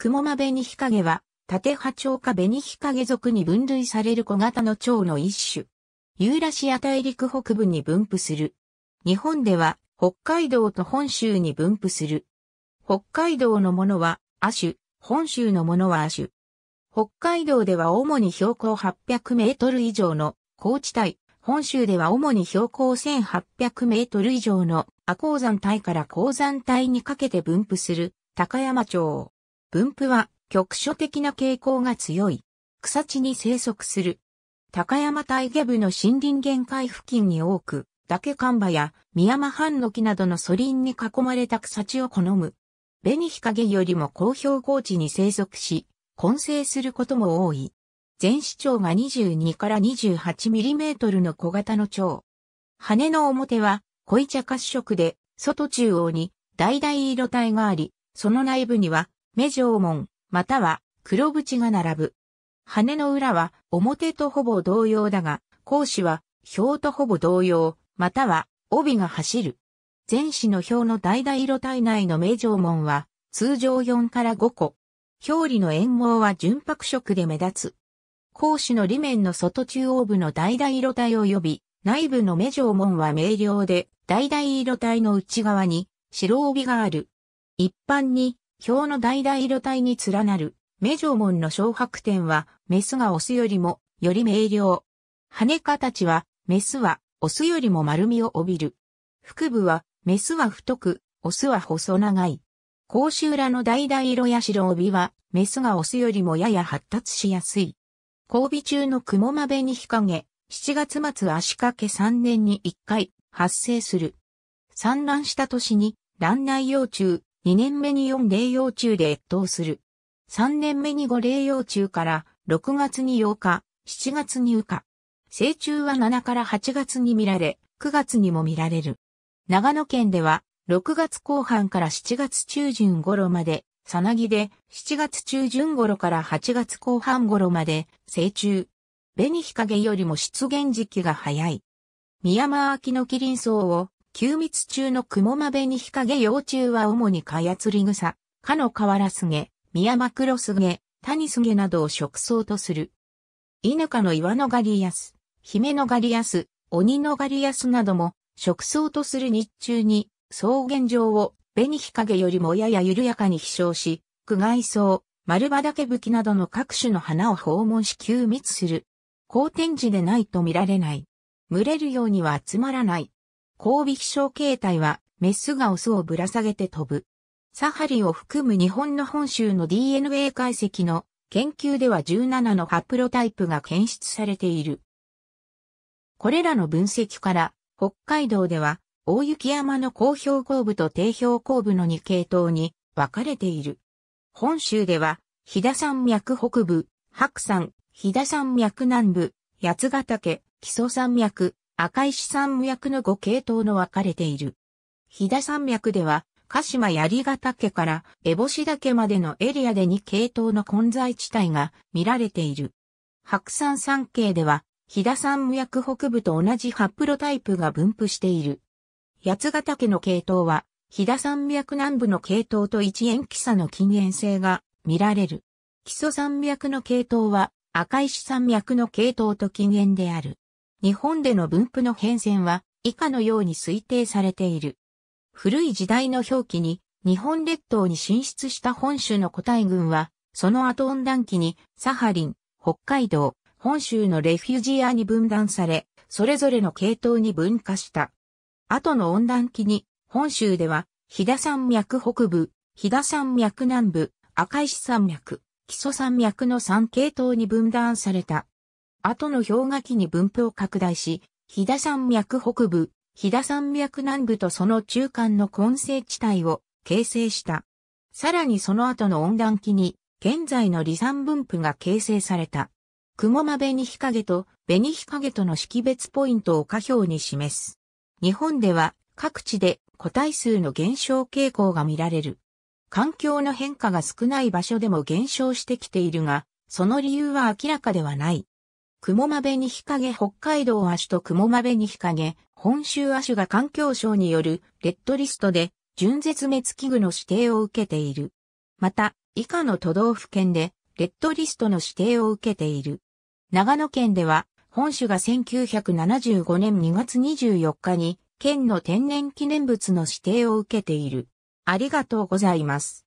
雲間ヒカゲは、縦波鳥かヒカゲ属に分類される小型の蝶の一種。ユーラシア大陸北部に分布する。日本では、北海道と本州に分布する。北海道のものは、亜種、本州のものは亜種。北海道では主に標高800メートル以上の高地帯、本州では主に標高1800メートル以上の亜高山帯から高山帯にかけて分布する高山町。分布は局所的な傾向が強い。草地に生息する。高山大下部の森林限界付近に多く、竹寒葉や宮山半の木などの素林に囲まれた草地を好む。紅日陰よりも高標高地に生息し、混成することも多い。全市長が22から28ミリメートルの小型の蝶。羽の表は濃茶褐色で、外中央に橙色帯があり、その内部には目状門、または黒縁が並ぶ。羽の裏は表とほぼ同様だが、甲子は表とほぼ同様、または帯が走る。前肢の表の大々色体内の目上門は通常4から5個。表裏の縁毛は純白色で目立つ。甲子の裏面の外中央部の大々色体を呼び、内部の目状門は明瞭で、大々色体の内側に白帯がある。一般に表の大々色体に連なる、目上門の小白点は、メスがオスよりも、より明瞭。羽形は、メスは、オスよりも丸みを帯びる。腹部は、メスは太く、オスは細長い。甲州裏の大々色や白帯は、メスがオスよりもやや発達しやすい。交尾中の雲まべに日陰、7月末足掛け3年に1回発生する。産卵した年に、卵内幼虫、2年目に4霊用中で越冬する。3年目に5霊用中から6月に8日、7月に羽化。成虫は7から8月に見られ、9月にも見られる。長野県では、6月後半から7月中旬頃まで、さなぎで、7月中旬頃から8月後半頃まで、成虫。紅日陰よりも出現時期が早い。宮間秋のキリンを休密中の雲間ニに日陰幼虫は主にカヤツリグサ、カカノワラスゲ、ミヤマクロスゲ、タニスゲなどを食草とする。イヌカの岩のガリアス、ヒメのガリアス、鬼のガリアスなども食草とする日中に草原上を紅日陰よりもやや緩やかに飛翔し、苦外草、丸葉ケブキなどの各種の花を訪問し休密する。好天時でないと見られない。群れるようには集まらない。交尾飛翔形態は、メスがオスをぶら下げて飛ぶ。サハリを含む日本の本州の DNA 解析の研究では17のハプロタイプが検出されている。これらの分析から、北海道では、大雪山の高標高部と低標高部の2系統に分かれている。本州では、飛騨山脈北部、白山、飛騨山脈南部、八ヶ岳、木曽山脈、赤石山脈の5系統の分かれている。飛騨山脈では、鹿島槍ヶ岳から烏帽子岳までのエリアで2系統の混在地帯が見られている。白山山系では、飛騨山脈北部と同じハプロタイプが分布している。八ヶ岳の系統は、飛騨山脈南部の系統と一円喫茶の近縁性が見られる。基礎山脈の系統は、赤石山脈の系統と近縁である。日本での分布の変遷は以下のように推定されている。古い時代の表記に日本列島に進出した本州の個体群は、その後温暖期にサハリン、北海道、本州のレフュジアに分断され、それぞれの系統に分化した。後の温暖期に、本州では、飛騨山脈北部、飛騨山脈南部、赤石山脈、木曽山脈の3系統に分断された。後の氷河期に分布を拡大し、飛騨山脈北部、飛騨山脈南部とその中間の混成地帯を形成した。さらにその後の温暖期に、現在の離散分布が形成された。雲間紅日陰と紅日陰との識別ポイントを下表に示す。日本では各地で個体数の減少傾向が見られる。環境の変化が少ない場所でも減少してきているが、その理由は明らかではない。雲間部に日陰北海道亜種と雲間部に日陰、本州亜種が環境省によるレッドリストで純絶滅危惧の指定を受けている。また、以下の都道府県でレッドリストの指定を受けている。長野県では、本種が1975年2月24日に県の天然記念物の指定を受けている。ありがとうございます。